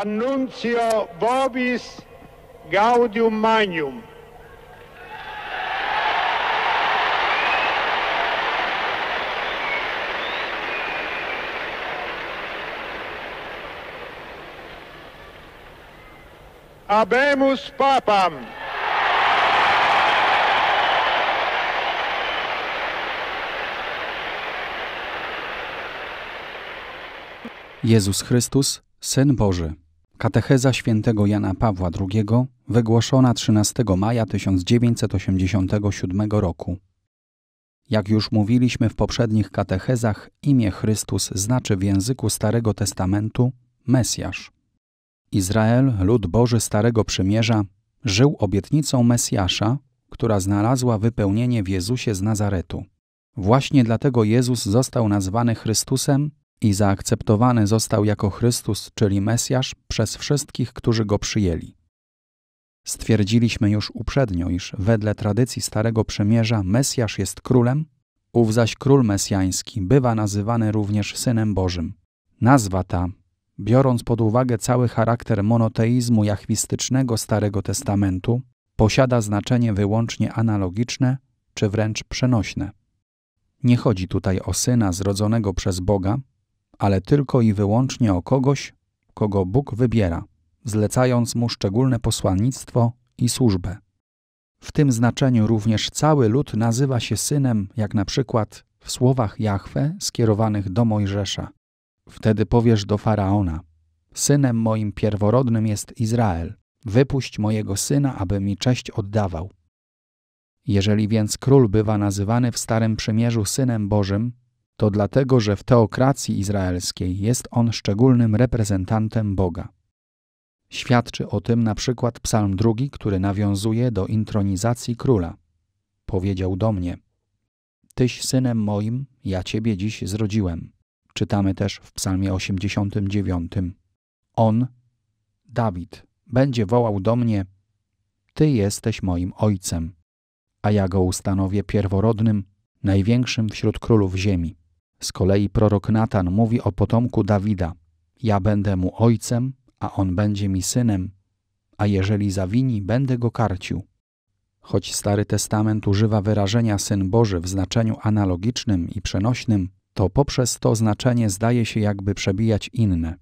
Annuncio Vobis Gaudium Magnum. Abemus Papam. Jezus Chrystus, Syn Boży. Katecheza świętego Jana Pawła II, wygłoszona 13 maja 1987 roku. Jak już mówiliśmy w poprzednich katechezach, imię Chrystus znaczy w języku Starego Testamentu Mesjasz. Izrael, lud Boży Starego Przymierza, żył obietnicą Mesjasza, która znalazła wypełnienie w Jezusie z Nazaretu. Właśnie dlatego Jezus został nazwany Chrystusem i zaakceptowany został jako Chrystus, czyli Mesjasz, przez wszystkich, którzy go przyjęli. Stwierdziliśmy już uprzednio, iż wedle tradycji Starego Przymierza Mesjasz jest królem, ów zaś król mesjański bywa nazywany również Synem Bożym. Nazwa ta, biorąc pod uwagę cały charakter monoteizmu jachwistycznego Starego Testamentu, posiada znaczenie wyłącznie analogiczne czy wręcz przenośne. Nie chodzi tutaj o syna zrodzonego przez Boga, ale tylko i wyłącznie o kogoś, kogo Bóg wybiera, zlecając mu szczególne posłannictwo i służbę. W tym znaczeniu również cały lud nazywa się synem, jak na przykład w słowach Jahwe skierowanych do Mojżesza. Wtedy powiesz do faraona: Synem moim pierworodnym jest Izrael. Wypuść mojego syna, aby mi cześć oddawał. Jeżeli więc król bywa nazywany w Starym Przymierzu synem Bożym, to dlatego, że w teokracji izraelskiej jest on szczególnym reprezentantem Boga. Świadczy o tym na przykład Psalm drugi, który nawiązuje do intronizacji króla. Powiedział do mnie: Tyś synem moim, ja ciebie dziś zrodziłem. Czytamy też w Psalmie 89. On, Dawid, będzie wołał do mnie: Ty jesteś moim ojcem, a ja go ustanowię pierworodnym, największym wśród królów ziemi. Z kolei prorok Natan mówi o potomku Dawida: Ja będę mu ojcem, a on będzie mi synem, a jeżeli zawini, będę go karcił. Choć Stary Testament używa wyrażenia syn Boży w znaczeniu analogicznym i przenośnym, to poprzez to znaczenie zdaje się jakby przebijać inne,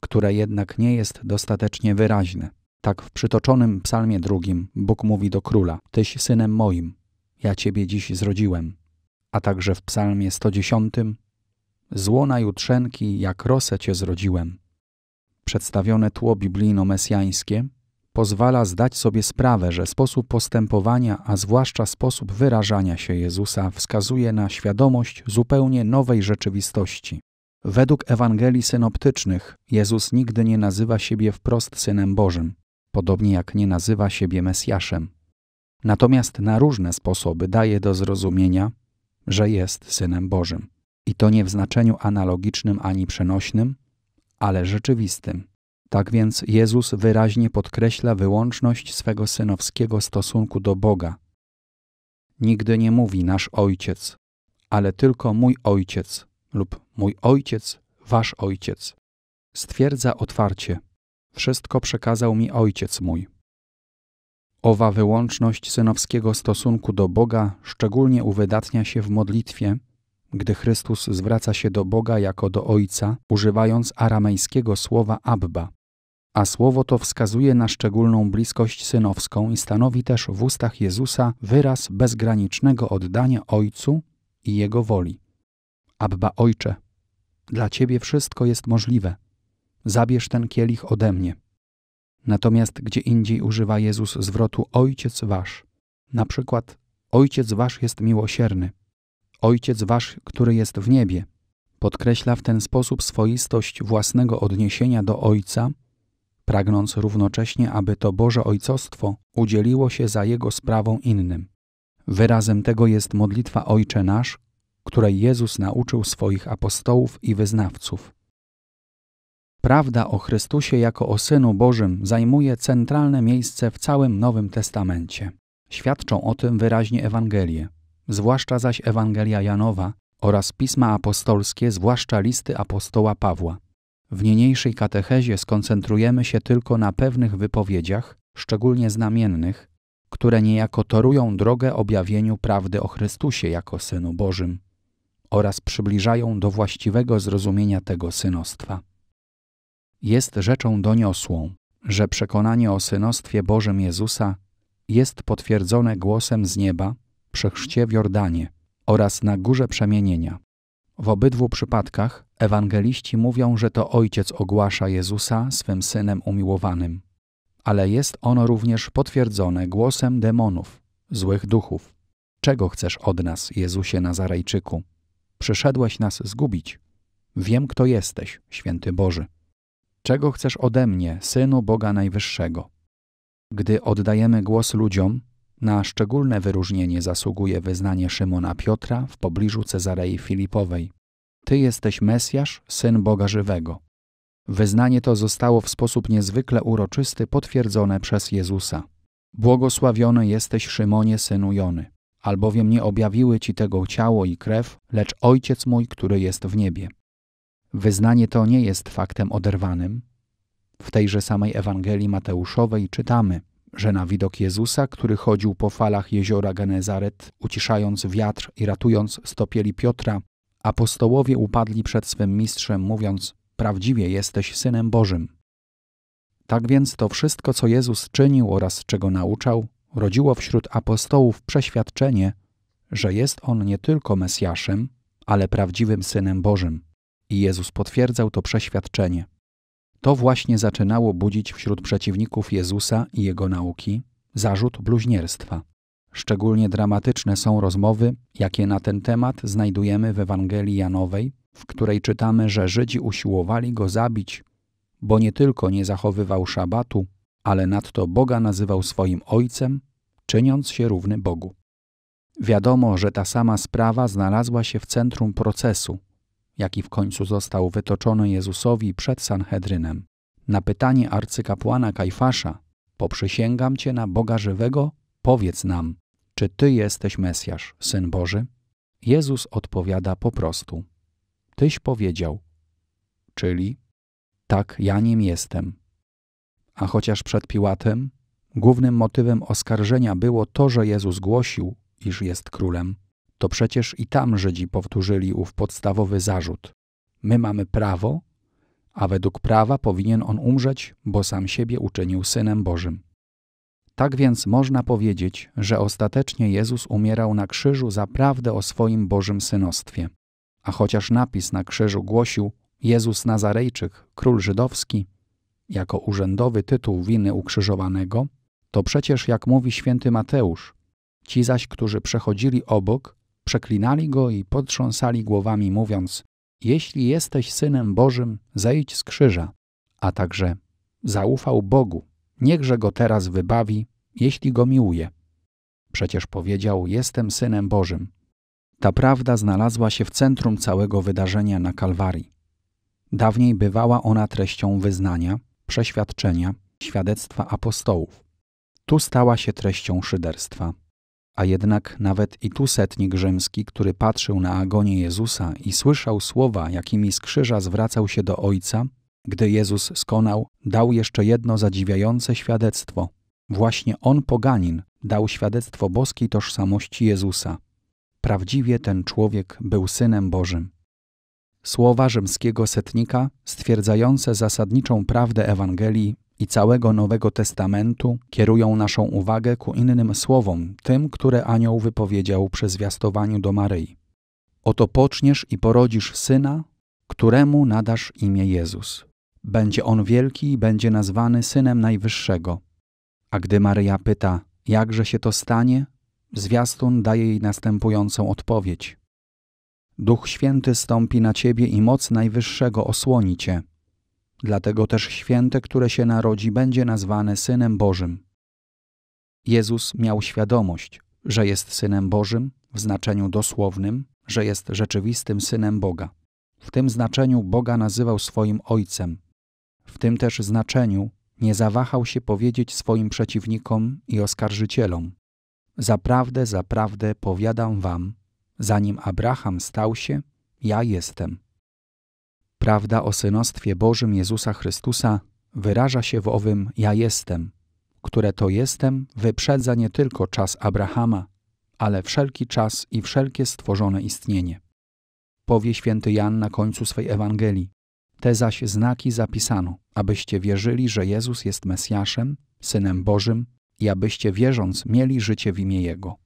które jednak nie jest dostatecznie wyraźne. Tak w przytoczonym psalmie drugim Bóg mówi do króla: Tyś synem moim, ja ciebie dziś zrodziłem. A także w psalmie 110 złona jutrzenki, jak rosę cię zrodziłem. Przedstawione tło biblijno-mesjańskie pozwala zdać sobie sprawę, że sposób postępowania, a zwłaszcza sposób wyrażania się Jezusa wskazuje na świadomość zupełnie nowej rzeczywistości. Według Ewangelii synoptycznych Jezus nigdy nie nazywa siebie wprost Synem Bożym, podobnie jak nie nazywa siebie Mesjaszem. Natomiast na różne sposoby daje do zrozumienia, że jest Synem Bożym. I to nie w znaczeniu analogicznym ani przenośnym, ale rzeczywistym. Tak więc Jezus wyraźnie podkreśla wyłączność swego synowskiego stosunku do Boga. Nigdy nie mówi nasz ojciec, ale tylko mój ojciec lub mój ojciec, wasz ojciec. Stwierdza otwarcie: Wszystko przekazał mi ojciec mój. Owa wyłączność synowskiego stosunku do Boga szczególnie uwydatnia się w modlitwie, gdy Chrystus zwraca się do Boga jako do Ojca, używając aramejskiego słowa Abba. A słowo to wskazuje na szczególną bliskość synowską i stanowi też w ustach Jezusa wyraz bezgranicznego oddania Ojcu i Jego woli. Abba Ojcze, dla Ciebie wszystko jest możliwe. Zabierz ten kielich ode mnie. Natomiast gdzie indziej używa Jezus zwrotu Ojciec Wasz. Na przykład Ojciec Wasz jest miłosierny – Ojciec wasz, który jest w niebie. Podkreśla w ten sposób swoistość własnego odniesienia do Ojca, pragnąc równocześnie, aby to Boże Ojcostwo udzieliło się za Jego sprawą innym. Wyrazem tego jest modlitwa Ojcze Nasz, której Jezus nauczył swoich apostołów i wyznawców. Prawda o Chrystusie jako o Synu Bożym zajmuje centralne miejsce w całym Nowym Testamencie. Świadczą o tym wyraźnie Ewangelie zwłaszcza zaś Ewangelia Janowa oraz pisma apostolskie, zwłaszcza listy apostoła Pawła. W niniejszej katechezie skoncentrujemy się tylko na pewnych wypowiedziach, szczególnie znamiennych, które niejako torują drogę objawieniu prawdy o Chrystusie jako Synu Bożym oraz przybliżają do właściwego zrozumienia tego synostwa. Jest rzeczą doniosłą, że przekonanie o synostwie Bożym Jezusa jest potwierdzone głosem z nieba przy chrzcie w Jordanie oraz na Górze Przemienienia. W obydwu przypadkach ewangeliści mówią, że to Ojciec ogłasza Jezusa swym Synem umiłowanym. Ale jest ono również potwierdzone głosem demonów, złych duchów. Czego chcesz od nas, Jezusie Nazarejczyku? Przyszedłeś nas zgubić. Wiem, kto jesteś, święty Boży. Czego chcesz ode mnie, Synu Boga Najwyższego? Gdy oddajemy głos ludziom, na szczególne wyróżnienie zasługuje wyznanie Szymona Piotra w pobliżu Cezarei Filipowej. Ty jesteś Mesjasz, Syn Boga Żywego. Wyznanie to zostało w sposób niezwykle uroczysty potwierdzone przez Jezusa. Błogosławiony jesteś Szymonie, synu Jony, albowiem nie objawiły ci tego ciało i krew, lecz Ojciec mój, który jest w niebie. Wyznanie to nie jest faktem oderwanym. W tejże samej Ewangelii Mateuszowej czytamy – że na widok Jezusa, który chodził po falach jeziora Genezaret, uciszając wiatr i ratując stopieli Piotra, apostołowie upadli przed swym mistrzem, mówiąc: Prawdziwie jesteś synem Bożym. Tak więc to wszystko, co Jezus czynił oraz czego nauczał, rodziło wśród apostołów przeświadczenie, że jest on nie tylko Mesjaszem, ale prawdziwym synem Bożym. I Jezus potwierdzał to przeświadczenie. To właśnie zaczynało budzić wśród przeciwników Jezusa i jego nauki zarzut bluźnierstwa. Szczególnie dramatyczne są rozmowy, jakie na ten temat znajdujemy w Ewangelii Janowej, w której czytamy, że Żydzi usiłowali go zabić, bo nie tylko nie zachowywał szabatu, ale nadto Boga nazywał swoim ojcem, czyniąc się równy Bogu. Wiadomo, że ta sama sprawa znalazła się w centrum procesu jaki w końcu został wytoczony Jezusowi przed Sanhedrynem. Na pytanie arcykapłana Kajfasza: Poprzysięgam cię na Boga żywego, powiedz nam, czy ty jesteś Mesjasz, syn Boży? Jezus odpowiada po prostu: Tyś powiedział. Czyli: Tak, ja nim jestem. A chociaż przed Piłatem głównym motywem oskarżenia było to, że Jezus głosił, iż jest królem, to przecież i tam Żydzi powtórzyli ów podstawowy zarzut. My mamy prawo, a według prawa powinien on umrzeć, bo sam siebie uczynił synem Bożym. Tak więc można powiedzieć, że ostatecznie Jezus umierał na krzyżu za prawdę o swoim Bożym synostwie. A chociaż napis na krzyżu głosił Jezus Nazarejczyk, król żydowski, jako urzędowy tytuł winy ukrzyżowanego, to przecież, jak mówi święty Mateusz, ci zaś, którzy przechodzili obok, Przeklinali go i potrząsali głowami, mówiąc: Jeśli jesteś synem Bożym, zejdź z krzyża. A także zaufał Bogu, niechże go teraz wybawi, jeśli go miłuje. Przecież powiedział: Jestem synem Bożym. Ta prawda znalazła się w centrum całego wydarzenia na Kalwarii. Dawniej bywała ona treścią wyznania, przeświadczenia, świadectwa apostołów. Tu stała się treścią szyderstwa a jednak nawet i tu setnik rzymski, który patrzył na agonię Jezusa i słyszał słowa, jakimi z krzyża zwracał się do Ojca, gdy Jezus skonał, dał jeszcze jedno zadziwiające świadectwo. Właśnie on, poganin, dał świadectwo boskiej tożsamości Jezusa. Prawdziwie ten człowiek był synem Bożym. Słowa rzymskiego setnika, stwierdzające zasadniczą prawdę Ewangelii, i całego Nowego Testamentu kierują naszą uwagę ku innym słowom, tym, które anioł wypowiedział przy zwiastowaniu do Maryi. Oto poczniesz i porodzisz syna, któremu nadasz imię Jezus. Będzie on wielki i będzie nazwany synem Najwyższego. A gdy Maryja pyta, jakże się to stanie, zwiastun daje jej następującą odpowiedź. Duch Święty stąpi na ciebie i moc Najwyższego osłoni cię – Dlatego też święte, które się narodzi, będzie nazwane Synem Bożym. Jezus miał świadomość, że jest Synem Bożym w znaczeniu dosłownym, że jest rzeczywistym Synem Boga. W tym znaczeniu Boga nazywał swoim Ojcem. W tym też znaczeniu nie zawahał się powiedzieć swoim przeciwnikom i oskarżycielom: Zaprawdę, zaprawdę powiadam wam, zanim Abraham stał się, ja jestem. Prawda o synostwie Bożym Jezusa Chrystusa wyraża się w owym ja jestem, które to jestem wyprzedza nie tylko czas Abrahama, ale wszelki czas i wszelkie stworzone istnienie. Powie święty Jan na końcu swej Ewangelii. Te zaś znaki zapisano, abyście wierzyli, że Jezus jest Mesjaszem, Synem Bożym i abyście wierząc mieli życie w imię Jego.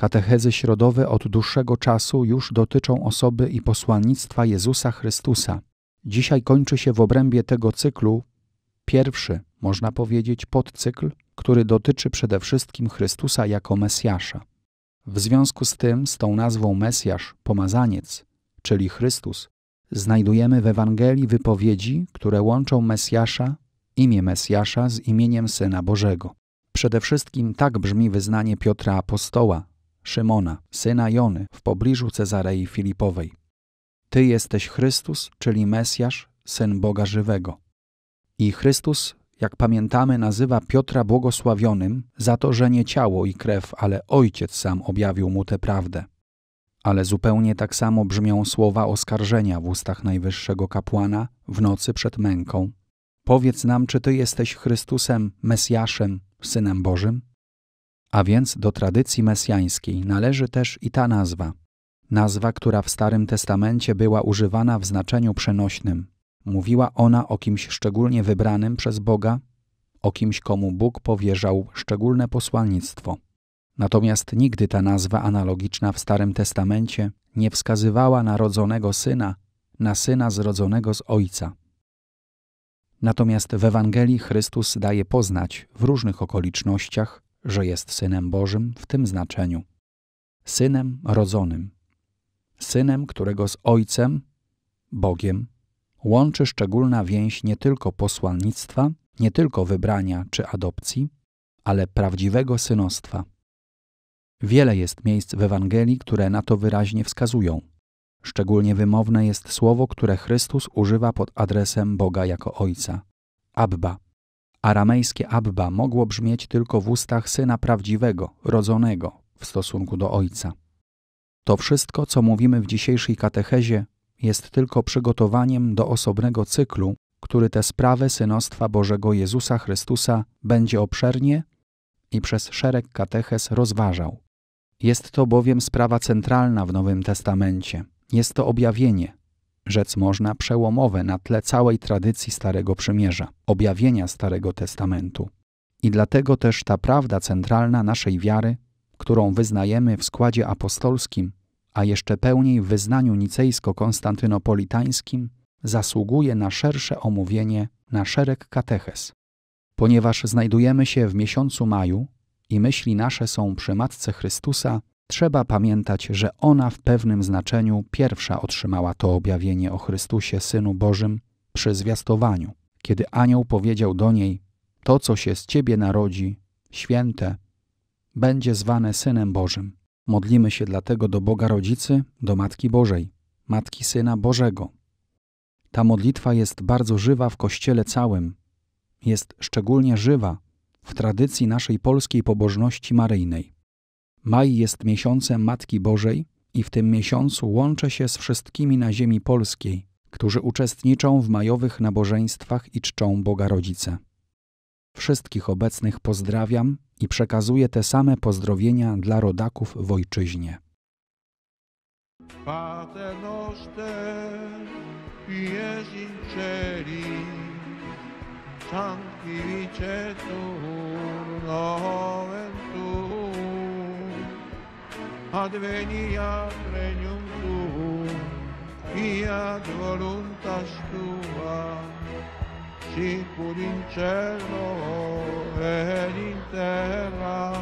Katechezy środowe od dłuższego czasu już dotyczą osoby i posłannictwa Jezusa Chrystusa. Dzisiaj kończy się w obrębie tego cyklu pierwszy, można powiedzieć, podcykl, który dotyczy przede wszystkim Chrystusa jako Mesjasza. W związku z tym, z tą nazwą Mesjasz, pomazaniec, czyli Chrystus, znajdujemy w Ewangelii wypowiedzi, które łączą Mesjasza, imię Mesjasza z imieniem Syna Bożego. Przede wszystkim tak brzmi wyznanie Piotra Apostoła, Szymona, syna Jony, w pobliżu Cezarei Filipowej. Ty jesteś Chrystus, czyli Mesjasz, syn Boga żywego. I Chrystus, jak pamiętamy, nazywa Piotra błogosławionym za to, że nie ciało i krew, ale Ojciec sam objawił mu tę prawdę. Ale zupełnie tak samo brzmią słowa oskarżenia w ustach najwyższego kapłana w nocy przed męką. Powiedz nam, czy Ty jesteś Chrystusem, Mesjaszem, Synem Bożym? A więc do tradycji mesjańskiej należy też i ta nazwa. Nazwa, która w Starym Testamencie była używana w znaczeniu przenośnym. Mówiła ona o kimś szczególnie wybranym przez Boga, o kimś, komu Bóg powierzał szczególne posłannictwo. Natomiast nigdy ta nazwa analogiczna w Starym Testamencie nie wskazywała narodzonego syna na syna zrodzonego z ojca. Natomiast w Ewangelii Chrystus daje poznać w różnych okolicznościach, że jest synem Bożym w tym znaczeniu. Synem rodzonym, synem, którego z Ojcem, Bogiem, łączy szczególna więź nie tylko posłannictwa, nie tylko wybrania czy adopcji, ale prawdziwego synostwa. Wiele jest miejsc w Ewangelii, które na to wyraźnie wskazują. Szczególnie wymowne jest słowo, które Chrystus używa pod adresem Boga jako Ojca Abba Aramejskie Abba mogło brzmieć tylko w ustach syna prawdziwego, rodzonego, w stosunku do ojca. To wszystko, co mówimy w dzisiejszej katechezie, jest tylko przygotowaniem do osobnego cyklu, który te sprawy synostwa Bożego Jezusa Chrystusa będzie obszernie i przez szereg kateches rozważał. Jest to bowiem sprawa centralna w Nowym Testamencie. Jest to objawienie, rzec można, przełomowe na tle całej tradycji Starego Przymierza, objawienia Starego Testamentu. I dlatego też ta prawda centralna naszej wiary, którą wyznajemy w składzie apostolskim, a jeszcze pełniej w wyznaniu nicejsko-konstantynopolitańskim, zasługuje na szersze omówienie, na szereg kateches. Ponieważ znajdujemy się w miesiącu maju i myśli nasze są przy Matce Chrystusa, trzeba pamiętać, że ona w pewnym znaczeniu pierwsza otrzymała to objawienie o Chrystusie, Synu Bożym, przy zwiastowaniu, kiedy anioł powiedział do niej: To, co się z ciebie narodzi, święte, będzie zwane Synem Bożym. Modlimy się dlatego do Boga Rodzicy, do Matki Bożej, Matki Syna Bożego. Ta modlitwa jest bardzo żywa w Kościele całym. Jest szczególnie żywa w tradycji naszej polskiej pobożności maryjnej. Maj jest miesiącem Matki Bożej i w tym miesiącu łączę się z wszystkimi na ziemi polskiej, którzy uczestniczą w majowych nabożeństwach i czczą Boga Rodzice. Wszystkich obecnych pozdrawiam i przekazuję te same pozdrowienia dla rodaków w ojczyźnie. Pater adveniat regnum tuum, fiat voluntas tua, sicur in cielo ed in terra.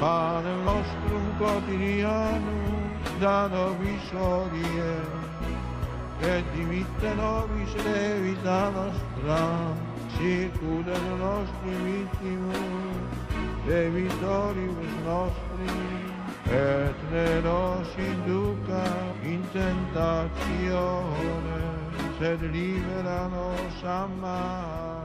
Pane nostrum quotidianum, da nobis odie, et dimitte nobis nostra, et dimitte nobis levita nostra, circudano nostri vittimo, e vittorius nostri, et ne nos induca in tentazione, sed libera nos a